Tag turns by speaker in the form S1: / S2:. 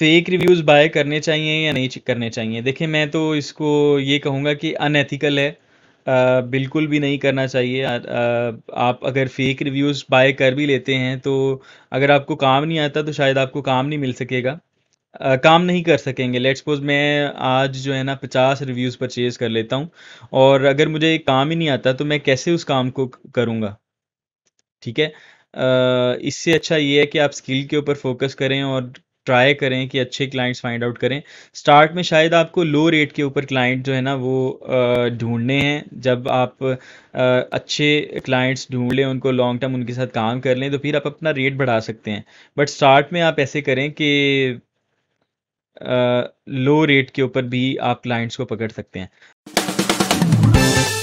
S1: fake reviews bye करने चाहिए या नहीं करने चाहिए देखिए मैं तो इसको ये कहूँगा कि अनएथिकल है आ, बिल्कुल भी नहीं करना चाहिए आ, आ, आप अगर फेक रिव्यूज़ बाय कर भी लेते हैं तो अगर आपको काम नहीं आता तो शायद आपको काम नहीं मिल सकेगा आ, काम नहीं कर सकेंगे लेट सपोज मैं आज जो है ना पचास रिव्यूज़ परचेज़ कर लेता हूँ और अगर मुझे काम ही नहीं आता तो मैं कैसे उस काम को करूँगा ठीक है इससे अच्छा ये है कि आप स्किल के ऊपर फोकस करें और ट्राई करें कि अच्छे क्लाइंट्स फाइंड आउट करें स्टार्ट में शायद आपको लो रेट के ऊपर क्लाइंट जो है ना वो ढूंढने हैं जब आप अच्छे क्लाइंट्स ढूंढ लें उनको लॉन्ग टर्म उनके साथ काम कर लें तो फिर आप अपना रेट बढ़ा सकते हैं बट स्टार्ट में आप ऐसे करें कि लो रेट के ऊपर भी आप क्लाइंट्स को पकड़ सकते हैं